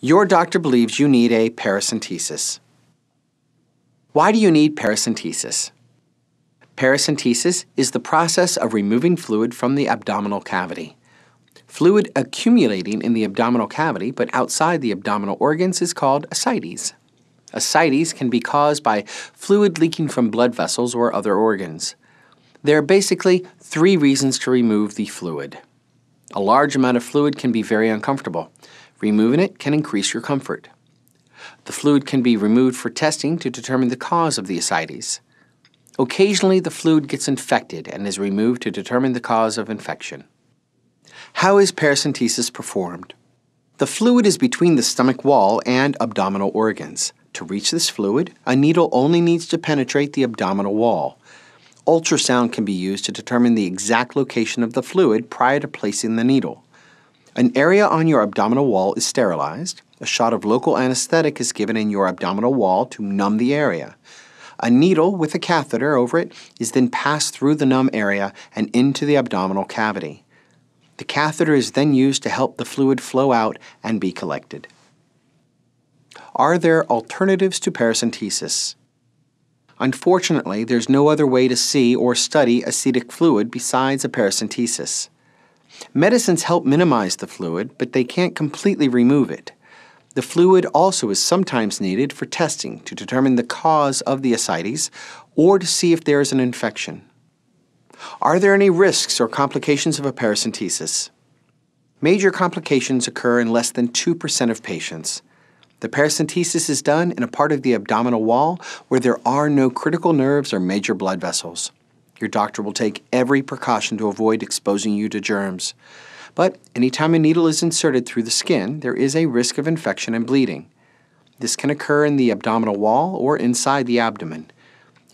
Your doctor believes you need a paracentesis. Why do you need paracentesis? Paracentesis is the process of removing fluid from the abdominal cavity. Fluid accumulating in the abdominal cavity but outside the abdominal organs is called ascites. Ascites can be caused by fluid leaking from blood vessels or other organs. There are basically three reasons to remove the fluid. A large amount of fluid can be very uncomfortable. Removing it can increase your comfort. The fluid can be removed for testing to determine the cause of the ascites. Occasionally, the fluid gets infected and is removed to determine the cause of infection. How is paracentesis performed? The fluid is between the stomach wall and abdominal organs. To reach this fluid, a needle only needs to penetrate the abdominal wall. Ultrasound can be used to determine the exact location of the fluid prior to placing the needle. An area on your abdominal wall is sterilized. A shot of local anesthetic is given in your abdominal wall to numb the area. A needle with a catheter over it is then passed through the numb area and into the abdominal cavity. The catheter is then used to help the fluid flow out and be collected. Are there alternatives to paracentesis? Unfortunately, there's no other way to see or study acetic fluid besides a paracentesis. Medicines help minimize the fluid, but they can't completely remove it. The fluid also is sometimes needed for testing to determine the cause of the ascites or to see if there is an infection. Are there any risks or complications of a paracentesis? Major complications occur in less than 2% of patients. The paracentesis is done in a part of the abdominal wall where there are no critical nerves or major blood vessels. Your doctor will take every precaution to avoid exposing you to germs. But anytime a needle is inserted through the skin, there is a risk of infection and bleeding. This can occur in the abdominal wall or inside the abdomen.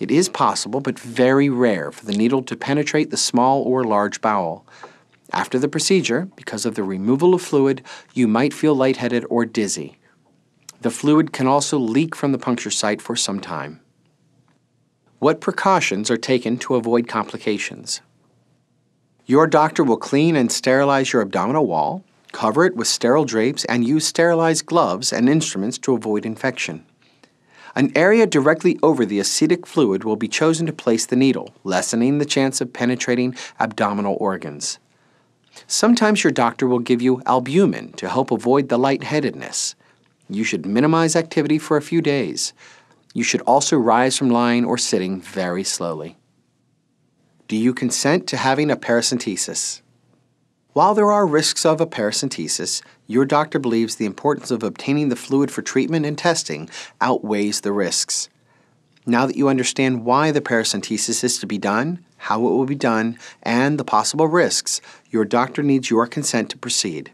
It is possible, but very rare, for the needle to penetrate the small or large bowel. After the procedure, because of the removal of fluid, you might feel lightheaded or dizzy. The fluid can also leak from the puncture site for some time. What precautions are taken to avoid complications? Your doctor will clean and sterilize your abdominal wall, cover it with sterile drapes, and use sterilized gloves and instruments to avoid infection. An area directly over the acetic fluid will be chosen to place the needle, lessening the chance of penetrating abdominal organs. Sometimes your doctor will give you albumin to help avoid the lightheadedness. You should minimize activity for a few days. You should also rise from lying or sitting very slowly. Do you consent to having a paracentesis? While there are risks of a paracentesis, your doctor believes the importance of obtaining the fluid for treatment and testing outweighs the risks. Now that you understand why the paracentesis is to be done, how it will be done, and the possible risks, your doctor needs your consent to proceed.